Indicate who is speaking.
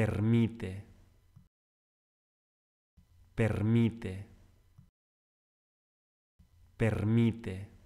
Speaker 1: permite, permite, permite.